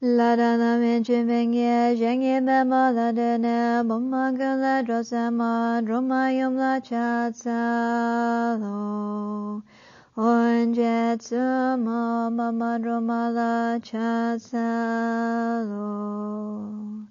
La da la me chu beng ye, zheng ye ba ma la de ne, bom ma ge la dro sa ma, dro ma yom la cha tsa lo. On je tsu ma, ma ma dro ma la cha tsa lo.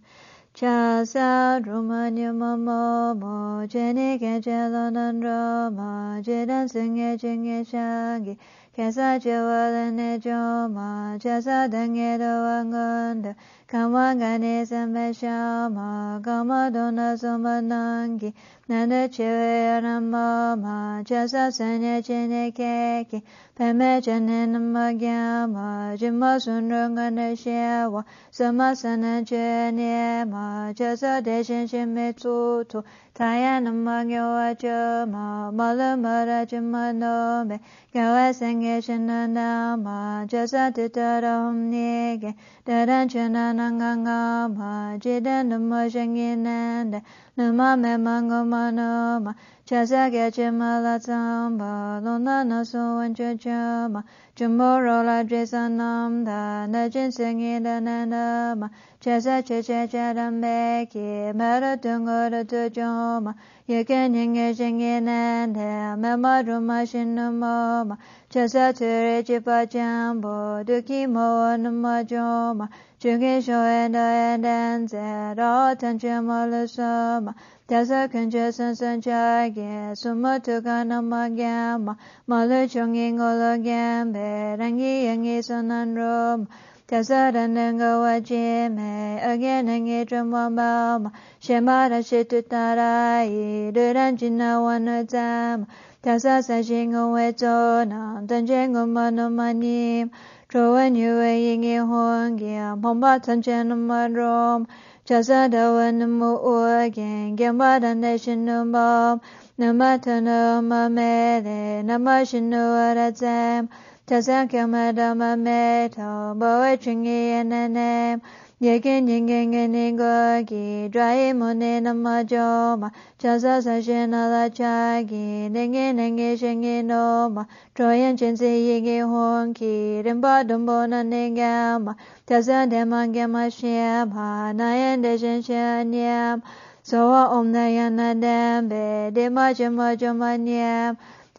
Cha sa dro ma nyo ma mo mo, je ni ke je lo nan dro ma, je dan sing ye ching ye shang ye, Kesa chewalene choma, chesa denge do angunda, kamwangane sambe shama, kama dona soma nangi, nanda chewe aramama, chesa sanya chene keki, peme chene namagyama, jima sunrungane shewa, sama sana chene ma, chesa deshen shime tsutu, taya namagyo achama, malamara chima nome, gawa senge 계시는 나마 제사드다람니게 대란천안안강가마 지대는 머쟁이는데 너마 매망고마노마 Chasaga Jimala Samba Lona Naso and Jajama Jumoro La Jasanam Da Najin Singing Da Nanama Chasa Chacha Chadam Beki Mara Tungo Da Tujoma Yakin Yinga Singing and Mema Ruma Shinamama Chasa Ture Chipa Chambo Duki Mo Nama Joma Chugin Shoenda and Danza Rotan Chamala Sama dāsa kāñcā sānsān chā gē sūma tukā nāma gyāma māla chōngi ngōla gyāmbē rāngi yāngi sōnān rōma 调色拉能格瓦杰美，阿耶能耶尊王玛嘛，谢玛拉谢土达赖，伊热南吉纳瓦那赞，调色拉心吽为尊上，丹吉吽嘛诺嘛尼，卓文女为因因火给，吽嘛丹吉诺嘛罗，扎扎达文努木乌给，给嘛达热吉努嘛，努嘛达诺嘛美勒，努嘛吉努阿拉赞。Tāsāyā kīyamādāma me thau bāwa chaṅgīya na nēmā, Nyē kīn yīn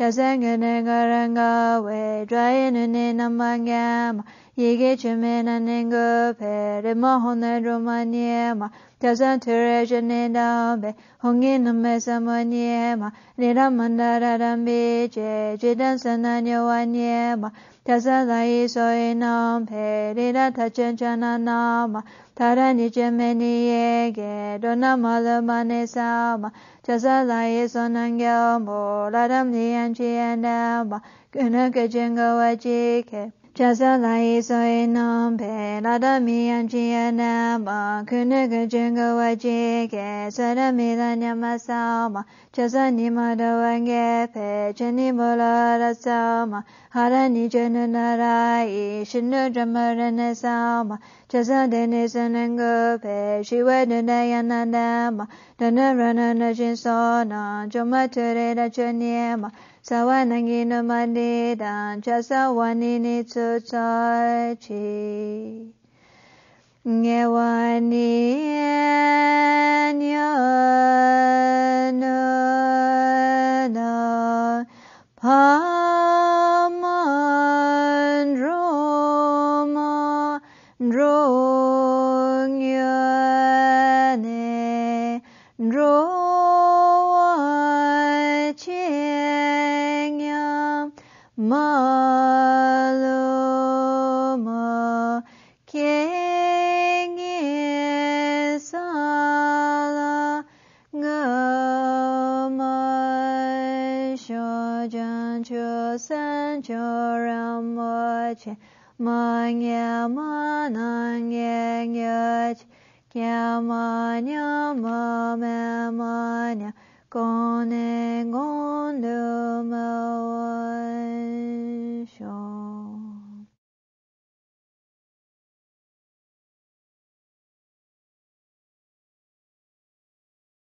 nga Tazanga 자산 트레저네 나베 홍게 넘메 사마니에마 네라 만다라람베 제 제단 사나녀와니에마 자사다이 소에남 베레라 타천차나나마 다라니 제메니에게 도나말마네사마 자사다이 소난겨 모라람니안지에나마 그나게 쟁거와지게 嘉赛拉依索耶农贝拉达米央吉亚纳玛，克那个真格瓦杰给萨达米达雅玛萨玛，嘉赛尼玛多旺杰贝，杰尼波拉拉萨玛，哈达尼杰那拉依，十那达摩仁那萨玛，嘉赛达尼索能格贝，希维那达雅纳玛，达那仁那那金索纳，卓玛特瑞达卓尼玛，萨瓦那吉诺玛尼丹，嘉赛瓦尼尼措。在起，夜晚年年呢呢帕曼若嘛若耶呢若。Ma san cho ram mo che ma nghe ma na nghe nghe che kya ma nya ma me ma nya ko ne ngon du ma wa sho